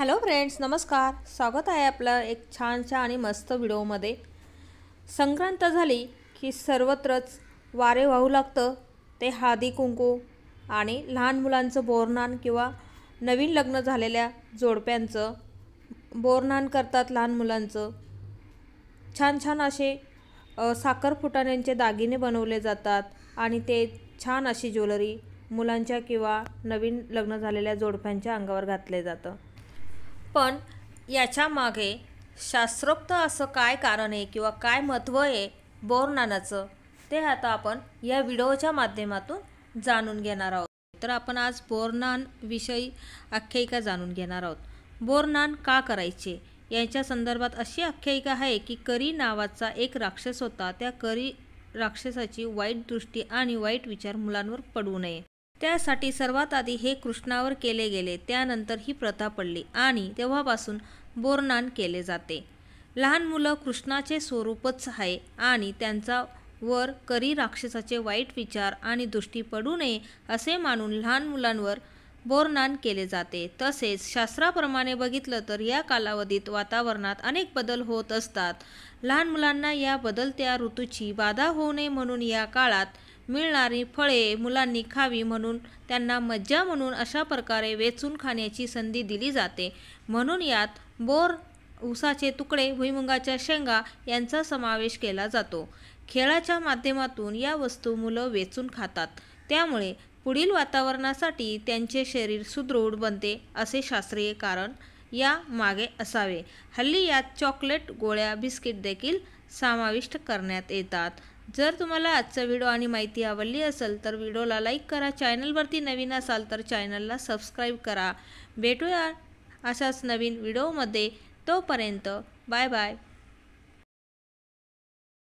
hello friends नमस्कार स्वागत आहे आपलं एक छानशा आणि मस्त व्हिडिओमध्ये संक्रांत झाली की सर्वत्रच वारे वाहू लागतं ते हादी कुंकू आणि लहान मुलांचं बोरनान किंवा नवीन लग्न झालेल्या जोडप्यांचं बोरनान करतात लहान मुलांचं छान छान असे साखर फुटाण्यांचे दागिने बनवले जातात आणि ते छान अशी ज्वेलरी मुलांच्या किंवा नवीन लग्न झालेल्या जोडप्यांच्या अंगावर घातले जातं पण याच्यामागे शास्त्रोक्त असं काय कारण आहे किंवा काय महत्त्व आहे बोरनानाचं ते आता आपण या व्हिडिओच्या माध्यमातून जाणून घेणार आहोत तर आपण आज बोरनान विषयी आख्यायिका जाणून घेणार आहोत बोरनान का करायचे यांच्या संदर्भात अशी आख्यायिका आहे की करी नावाचा एक राक्षस होता त्या करी राक्षसाची वाईट दृष्टी आणि वाईट विचार मुलांवर पडू नये त्यासाठी सर्वात आधी हे कृष्णावर केले गेले त्यानंतर ही प्रथा पडली आणि तेव्हापासून बोरनान केले जाते लहान मुलं कृष्णाचे स्वरूपच आहे आणि त्यांचा वर करी राक्षसाचे वाईट विचार आणि दृष्टी पडू नये असे मानून लहान मुलांवर बोरनान केले जाते तसेच शास्त्राप्रमाणे बघितलं तर या कालावधीत वातावरणात अनेक बदल होत असतात लहान मुलांना या बदलत्या ऋतूची बाधा होऊ नये म्हणून या काळात मिळणारी फळे मुलांनी खावी म्हणून त्यांना मज्जा म्हणून अशा प्रकारे वेचून खाण्याची संधी दिली जाते म्हणून यात बोर ऊसाचे तुकडे भुईमुंगाच्या शेंगा यांचा समावेश केला जातो खेळाच्या माध्यमातून या वस्तू मुलं वेचून खातात त्यामुळे पुढील वातावरणासाठी त्यांचे शरीर सुदृढ बनते असे शास्त्रीय कारण या मागे असावे हल्ली यात चॉकलेट गोळ्या बिस्किट देखील समाविष्ट करण्यात येतात जर तुम्हाला आजचा व्हिडिओ आणि माहिती आवडली असेल तर व्हिडिओला लाईक करा चॅनलवरती नवीन असाल तर चॅनलला सबस्क्राईब करा भेटूया अशाच नवीन व्हिडिओमध्ये तोपर्यंत बाय बाय